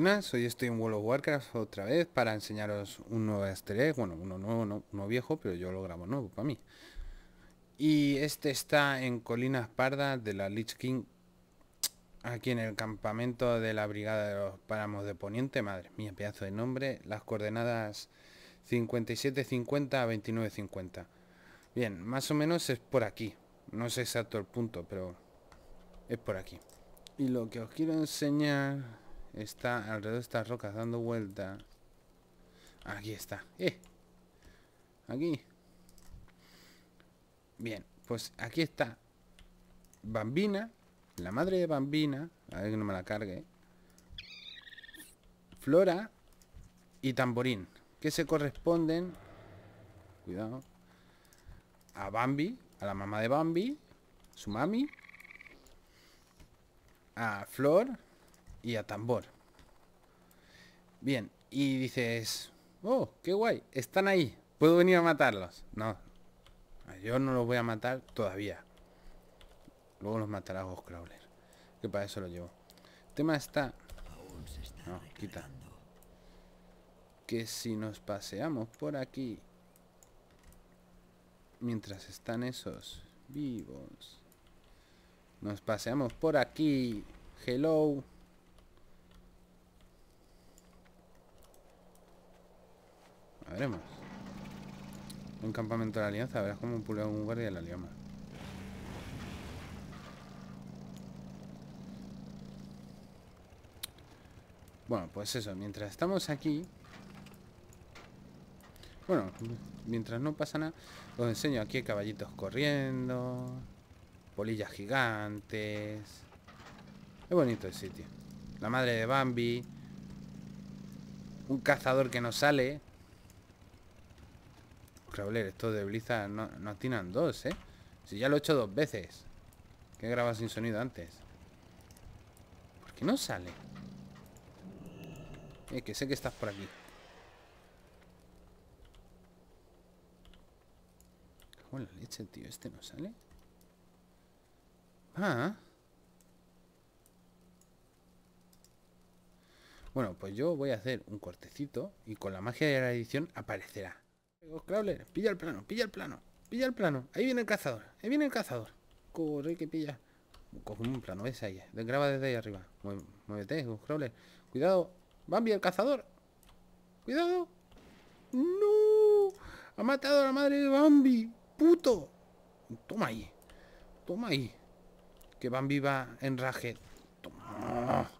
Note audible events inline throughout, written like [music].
Buenas, hoy estoy en World of Warcraft otra vez para enseñaros un nuevo easter Bueno, uno nuevo, no, viejo, pero yo lo grabo nuevo para mí. Y este está en Colinas Pardas de la Lich King, aquí en el campamento de la Brigada de los Páramos de Poniente. Madre mía, pedazo de nombre. Las coordenadas 5750 a 2950. Bien, más o menos es por aquí. No sé exacto el punto, pero es por aquí. Y lo que os quiero enseñar está alrededor de estas rocas dando vuelta. Aquí está. Eh. Aquí. Bien, pues aquí está Bambina, la madre de Bambina, a ver que no me la cargue. Flora y Tamborín, que se corresponden, cuidado, a Bambi, a la mamá de Bambi, su mami, a Flor, y a tambor. Bien, y dices, oh, qué guay, están ahí, puedo venir a matarlos. No, yo no los voy a matar todavía. Luego los matará Ghostcrawler, que para eso lo llevo. El tema está... No, Que si nos paseamos por aquí, mientras están esos vivos, nos paseamos por aquí. Hello. Un campamento de la alianza, verás como un un guardia de la alianza. Bueno, pues eso, mientras estamos aquí... Bueno, mientras no pasa nada, os enseño aquí caballitos corriendo, polillas gigantes... Es bonito el sitio. La madre de Bambi. Un cazador que no sale. Esto esto de Blizzard no, no atinan dos, ¿eh? Si ya lo he hecho dos veces. Que he sin sonido antes. ¿Por qué no sale? Eh, que sé que estás por aquí. Cago la leche, tío. ¿Este no sale? Ah. Bueno, pues yo voy a hacer un cortecito y con la magia de la edición aparecerá. Crawler, pilla el plano, pilla el plano, pilla el plano. Ahí viene el cazador, ahí viene el cazador. Corre que pilla. Coge un plano, ves ahí. Graba desde ahí arriba. Muévete, Crawler. Cuidado. Bambi, el cazador. Cuidado. No. Ha matado a la madre de Bambi. Puto. Toma ahí. Toma ahí. Que Bambi va en raje. Toma.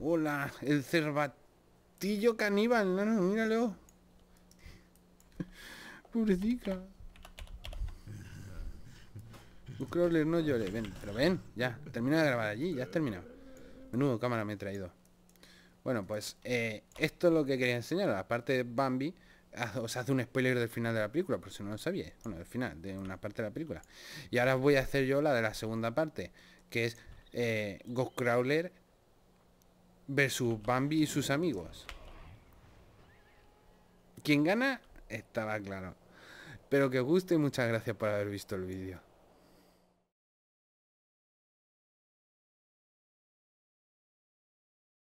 Hola, el cervatillo caníbal. no, míralo. [laughs] Pobrecita. Crawler no llore. Ven, pero ven, ya. Termina de grabar allí, ya has terminado. Menudo cámara me he traído. Bueno, pues eh, esto es lo que quería enseñar La parte de Bambi os hace un spoiler del final de la película, por si no lo sabíais. Bueno, del final, de una parte de la película. Y ahora voy a hacer yo la de la segunda parte, que es eh, Ghostcrawler versus Bambi y sus amigos. ¿Quién gana estaba claro. pero que os guste y muchas gracias por haber visto el vídeo.